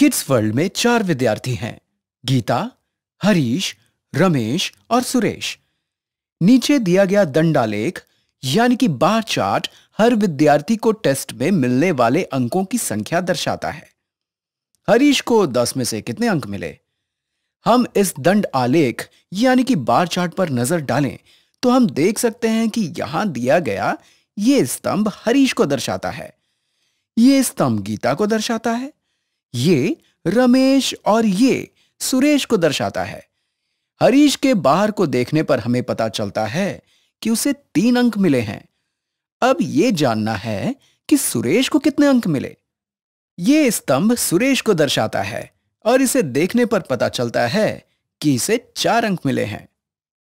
kids world में चार विद्यार्थी हैं गीता हरीश रमेश और सुरेश नीचे दिया गया दंडालेख यानी कि बार चार्ट हर विद्यार्थी को टेस्ट में मिलने वाले अंकों की संख्या दर्शाता है हरीश को दस में से कितने अंक मिले हम इस दंड आलेख यानी कि बार चार्ट पर नजर डालें तो हम देख सकते हैं कि यहां दिया गया ये स्तंभ हरीश को दर्शाता है ये स्तंभ गीता को दर्शाता है ये रमेश और ये सुरेश को दर्शाता है हरीश के बाहर को देखने पर हमें पता चलता है कि उसे तीन अंक मिले हैं अब ये जानना है कि सुरेश को कितने अंक मिले ये स्तंभ सुरेश को दर्शाता है और इसे देखने पर पता चलता है कि इसे चार अंक मिले हैं